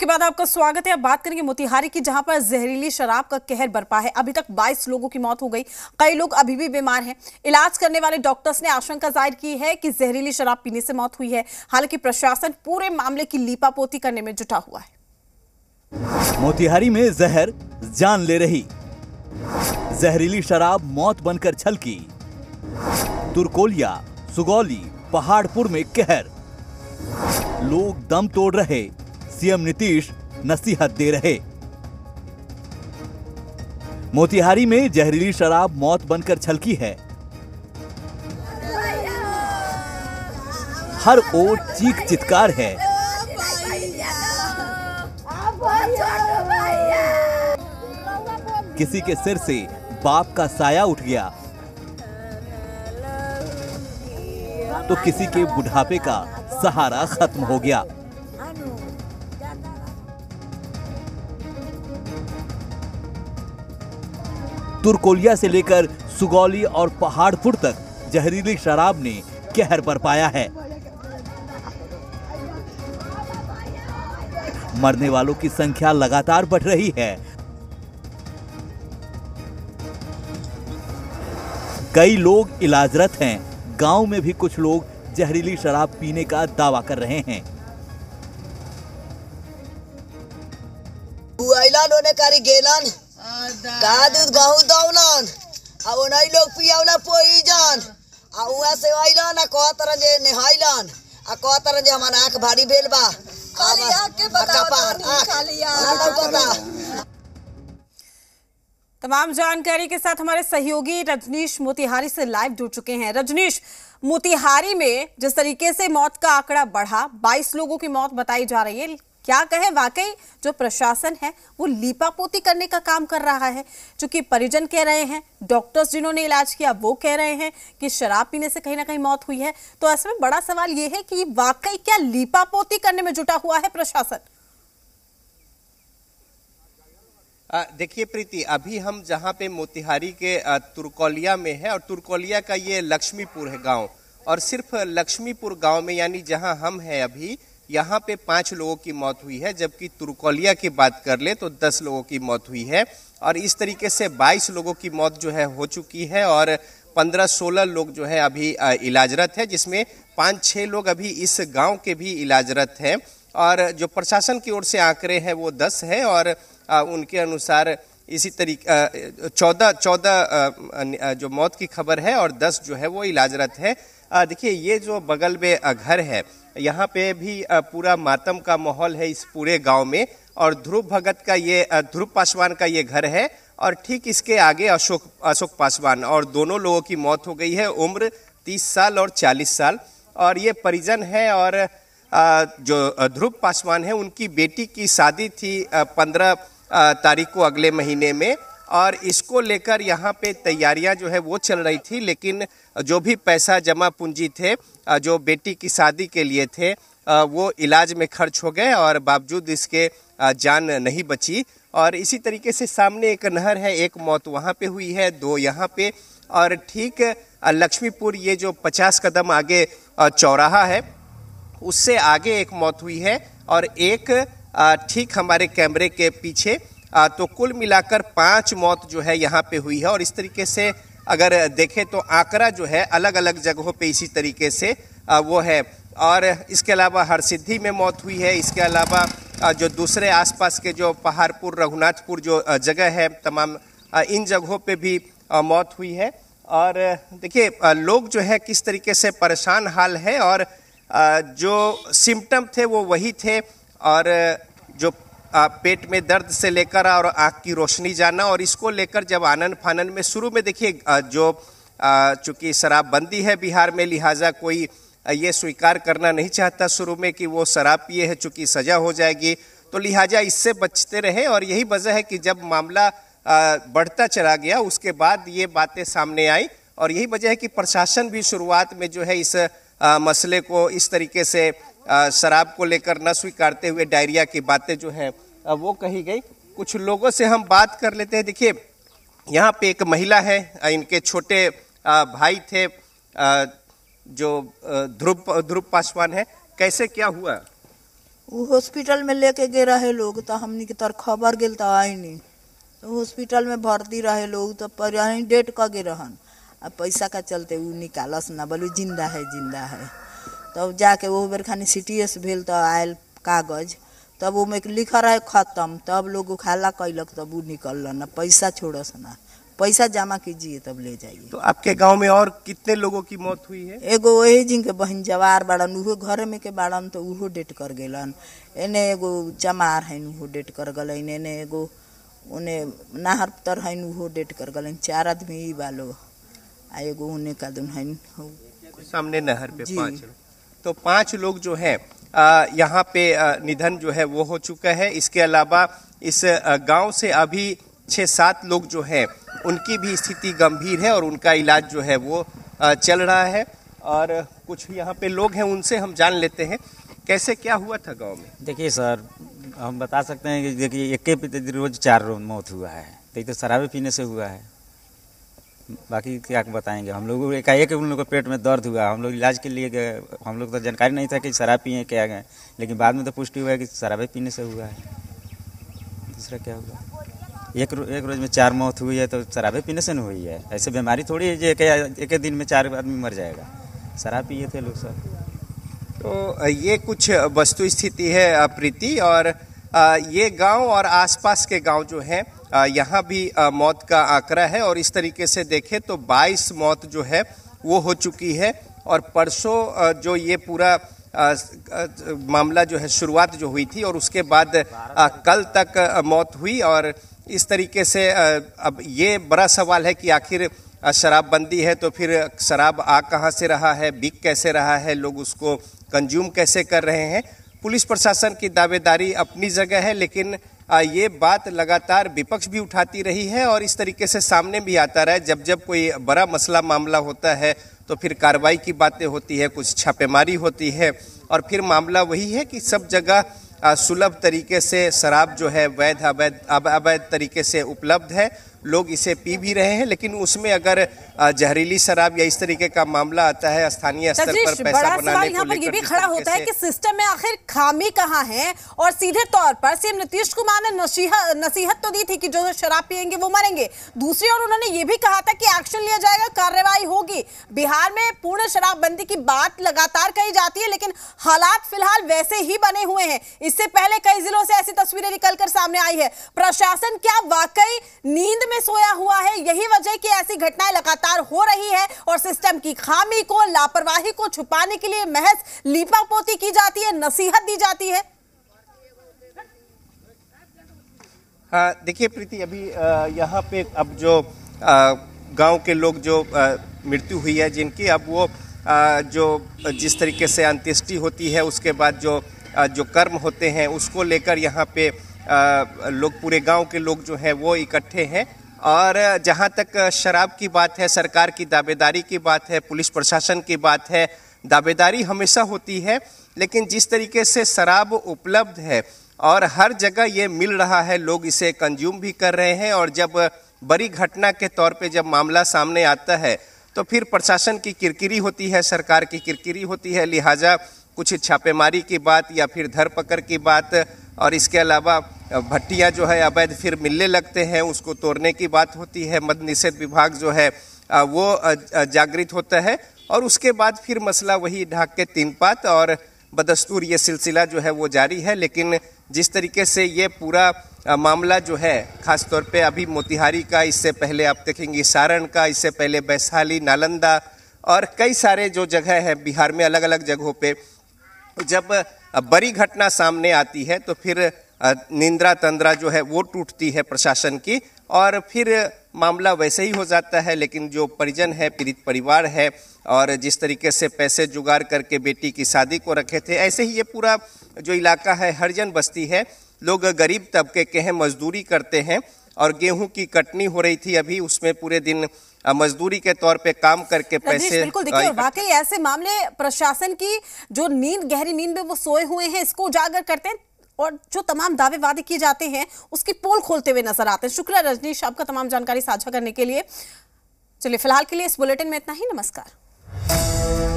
के बाद आपका स्वागत है अब बात करेंगे मोतिहारी की जहां पर जहरीली शराब का कहर बरपा है अभी तक 22 लोगों की मौत हो गई कई लोग अभी भी बीमार हैं इलाज करने वाले डॉक्टर्स ने आशंका जाहिर की है कि जहरीली शराब पीने से मौत हुई है हालांकि प्रशासन पूरे मामले की लीपापोती करने में जुटा हुआ है मोतिहारी में जहर जान ले रही जहरीली शराब मौत बनकर छलकी तुरकोलिया सुगौली पहाड़पुर में कहर लोग दम तोड़ रहे सीएम नीतीश नसीहत दे रहे मोतिहारी में जहरीली शराब मौत बनकर छलकी है हर ओर चीख चित्कार है किसी के सिर से बाप का साया उठ गया तो किसी के बुढ़ापे का सहारा खत्म हो गया तुरकोलिया से लेकर सुगौली और पहाड़पुर तक जहरीली शराब ने कहर पर पाया है मरने वालों की संख्या लगातार बढ़ रही है कई लोग इलाजरत हैं गांव में भी कुछ लोग जहरीली शराब पीने का दावा कर रहे हैं गेलन का दूध गहू अब लोग पियावला आ से आ जे आ जे हमार आंख भारी भेल बा खाली आंख के खाली आंख तमाम जानकारी के साथ हमारे सहयोगी रजनीश मोतिहारी से लाइव जुड़ चुके हैं रजनीश मोतिहारी में जिस तरीके से मौत का आंकड़ा बढ़ा 22 लोगों की मौत बताई जा रही है क्या कहें वाकई जो प्रशासन है वो लीपापोती करने का काम कर रहा है चूंकि परिजन कह रहे हैं डॉक्टर्स जिन्होंने इलाज किया वो कह रहे हैं कि शराब पीने से कहीं ना कहीं मौत हुई है तो ऐसे में बड़ा सवाल ये है कि वाकई क्या लीपापोती करने में जुटा हुआ है प्रशासन देखिए प्रीति अभी हम जहाँ पे मोतिहारी के तुरकोलिया में है और तुरकोलिया का ये लक्ष्मीपुर है गांव और सिर्फ लक्ष्मीपुर गांव में यानी जहाँ हम हैं अभी यहाँ पे पांच लोगों की मौत हुई है जबकि तुरकोलिया की बात कर ले तो दस लोगों की मौत हुई है और इस तरीके से बाईस लोगों की मौत जो है हो चुकी है और पंद्रह सोलह लोग जो है अभी इलाजरत है जिसमें पाँच छः लोग अभी इस गांव के भी इलाजरत हैं और जो प्रशासन की ओर से आंकड़े हैं वो दस है और उनके अनुसार इसी तरीके चौदह चौदह जो मौत की खबर है और दस जो है वो इलाजरत है देखिए ये जो बगल में घर है यहाँ पे भी पूरा मातम का माहौल है इस पूरे गांव में और ध्रुव भगत का ये ध्रुव पासवान का ये घर है और ठीक इसके आगे अशोक अशोक पासवान और दोनों लोगों की मौत हो गई है उम्र तीस साल और चालीस साल और ये परिजन है और जो ध्रुव पासवान है उनकी बेटी की शादी थी पंद्रह तारीख को अगले महीने में और इसको लेकर यहाँ पे तैयारियाँ जो है वो चल रही थी लेकिन जो भी पैसा जमा पूंजी थे जो बेटी की शादी के लिए थे वो इलाज में खर्च हो गए और बावजूद इसके जान नहीं बची और इसी तरीके से सामने एक नहर है एक मौत वहाँ पे हुई है दो यहाँ पे और ठीक लक्ष्मीपुर ये जो 50 कदम आगे चौराहा है उससे आगे एक मौत हुई है और एक ठीक हमारे कैमरे के पीछे तो कुल मिलाकर पाँच मौत जो है यहाँ पे हुई है और इस तरीके से अगर देखें तो आंकड़ा जो है अलग अलग जगहों पे इसी तरीके से वो है और इसके अलावा हरसिद्धि में मौत हुई है इसके अलावा जो दूसरे आसपास के जो पहाड़पुर रघुनाथपुर जो जगह है तमाम इन जगहों पे भी मौत हुई है और देखिए लोग जो है किस तरीके से परेशान हाल है और जो सिम्टम थे वो वही थे और जो पेट में दर्द से लेकर और आँख की रोशनी जाना और इसको लेकर जब आनंद फानन में शुरू में देखिए जो चूँकि शराबबंदी है बिहार में लिहाजा कोई ये स्वीकार करना नहीं चाहता शुरू में कि वो शराब पिए है चूँकि सज़ा हो जाएगी तो लिहाजा इससे बचते रहे और यही वजह है कि जब मामला बढ़ता चला गया उसके बाद ये बातें सामने आई और यही वजह है कि प्रशासन भी शुरुआत में जो है इस मसले को इस तरीके से शराब को लेकर न स्वीकारते हुए डायरिया की बातें जो हैं वो कही गई कुछ लोगों से हम बात कर लेते हैं देखिए यहाँ पे एक महिला है इनके छोटे भाई थे जो ध्रुव ध्रुव पासवान है कैसे क्या हुआ वो हॉस्पिटल में लेके गए रहे लोग तो हमने की तरह खबर गिल तो आई नहीं तो हॉस्पिटल में भर्ती रहे लोग तो पर डेट का गे रहन अब पैसा का चलते वो निकालस ना बोलू जिंदा है जिंदा है तब तो जाके वो बेर खानी सी टी एस भेल तो आयल कागज तब वो में लिखा रहे ख़त्म तब लोग खाला कैलक तब वो निकल ना पैसा छोड़स ना पैसा जमा कीजिए तब ले जाइए तो आपके गांव में और कितने लोगों की मौत हुई है एगो वही जिनके बहन जवार बड़न उहो घर में के बड़न तो उहो डेट कर गलन एने एगो चमार है उहो डेट कर गल एने एगो उन्हें नाहर तर है उहो डेट कर गल चार आदमी ही बालो आ एगो उन्हें का दुन है सामने नहर पे पांच तो पांच लोग जो हैं यहाँ पे निधन जो है वो हो चुका है इसके अलावा इस गांव से अभी छः सात लोग जो हैं उनकी भी स्थिति गंभीर है और उनका इलाज जो है वो चल रहा है और कुछ यहाँ पे लोग हैं उनसे हम जान लेते हैं कैसे क्या हुआ था गांव में देखिए सर हम बता सकते हैं कि देखिए एक रोज चार रोज मौत हुआ है तो शराब शराबी पीने से हुआ है बाकी क्या बताएंगे हम लोग एकाएक उन लोगों के पेट में दर्द हुआ हम लोग इलाज के लिए गए हम लोग तो जानकारी नहीं था कि शराब पिए क्या गए लेकिन बाद में तो पुष्टि हुआ कि शराबे पीने से हुआ है दूसरा क्या हुआ एक रो, एक रोज़ में चार मौत हुई है तो शराबे पीने से नहीं हुई है ऐसे बीमारी थोड़ी है जो एक एक दिन में चार आदमी मर जाएगा शराब पिए थे लोग सब तो ये कुछ वस्तु स्थिति है प्रीति और ये गांव और आसपास के गांव जो हैं यहाँ भी मौत का आंकड़ा है और इस तरीके से देखें तो 22 मौत जो है वो हो चुकी है और परसों जो ये पूरा मामला जो है शुरुआत जो हुई थी और उसके बाद कल तक मौत हुई और इस तरीके से अब ये बड़ा सवाल है कि आखिर शराबबंदी है तो फिर शराब आ कहाँ से रहा है बिक कैसे रहा है लोग उसको कंज्यूम कैसे कर रहे हैं पुलिस प्रशासन की दावेदारी अपनी जगह है लेकिन ये बात लगातार विपक्ष भी उठाती रही है और इस तरीके से सामने भी आता रहा है जब जब कोई बड़ा मसला मामला होता है तो फिर कार्रवाई की बातें होती है कुछ छापेमारी होती है और फिर मामला वही है कि सब जगह सुलभ तरीके से शराब जो है वैध अवैध अवैध तरीके से उपलब्ध है लोग इसे पी भी रहे हैं लेकिन उसमें अगर जहरीली शराब या इस तरीके का मामला आता है स्थानीय स्तर पर पैसा बनाने को लेकर ये भी खड़ा होता है कि सिस्टम में आखिर खामी कहाँ है और सीधे तौर पर सीएम नीतीश कुमार ने नसीहत तो दी थी कि जो शराब पियेंगे वो मरेंगे दूसरी ओर उन्होंने ये भी कहा था कि एक्शन लिया जाएगा कार्रवाई होगी बिहार में पूर्ण शराबबंदी की बात लगातार कही जाती है लेकिन हालात फिलहाल वैसे ही बने हुए हैं इससे पहले कई जिलों से ऐसी तस्वीरें निकलकर सामने आई है प्रशासन क्या वाकई नींद में सोया हुआ है यही वजह कि ऐसी घटनाएं लगातार हो रही है और सिस्टम की खामी को लापरवाही को छुपाने के लिए महज पोती की जाती है नसीहत दी जाती है देखिए प्रीति अभी यहाँ पे अब जो गांव के लोग जो मृत्यु हुई है जिनकी अब वो जो जिस तरीके से अंत्येष्टि होती है उसके बाद जो जो कर्म होते हैं उसको लेकर यहाँ पे लोग पूरे गांव के लोग जो है वो इकट्ठे हैं और जहां तक शराब की बात है सरकार की दावेदारी की बात है पुलिस प्रशासन की बात है दावेदारी हमेशा होती है लेकिन जिस तरीके से शराब उपलब्ध है और हर जगह ये मिल रहा है लोग इसे कंज्यूम भी कर रहे हैं और जब बड़ी घटना के तौर पे जब मामला सामने आता है तो फिर प्रशासन की किरकिरी होती है सरकार की किरकिरी होती है लिहाजा कुछ छापेमारी की बात या फिर धरपकड़ की बात और इसके अलावा भट्टियाँ जो है अवैध फिर मिलने लगते हैं उसको तोड़ने की बात होती है मद निषेध विभाग जो है वो जागृत होता है और उसके बाद फिर मसला वही ढाक के तीन पात और बदस्तूर ये सिलसिला जो है वो जारी है लेकिन जिस तरीके से ये पूरा मामला जो है खासतौर पे अभी मोतिहारी का इससे पहले आप देखेंगे सारण का इससे पहले वैशाली नालंदा और कई सारे जो जगह हैं बिहार में अलग अलग जगहों पे जब बड़ी घटना सामने आती है तो फिर निंद्रा तंद्रा जो है वो टूटती है प्रशासन की और फिर मामला वैसे ही हो जाता है लेकिन जो परिजन है पीड़ित परिवार है और जिस तरीके से पैसे जुगाड़ करके बेटी की शादी को रखे थे ऐसे ही ये पूरा जो इलाका है हरजन बस्ती है लोग गरीब तबके के हैं मजदूरी करते हैं और गेहूं की कटनी हो रही थी अभी उसमें पूरे दिन मजदूरी के तौर पे काम करके पैसे बिल्कुल देखिए वाकई ऐसे मामले प्रशासन की जो नींद गहरी नींद में वो सोए हुए हैं इसको उजागर करते हैं और जो तमाम दावे वादे किए जाते हैं उसकी पोल खोलते हुए नजर आते हैं शुक्रिया रजनीश आपका तमाम जानकारी साझा करने के लिए चलिए फिलहाल के लिए इस बुलेटिन में इतना ही नमस्कार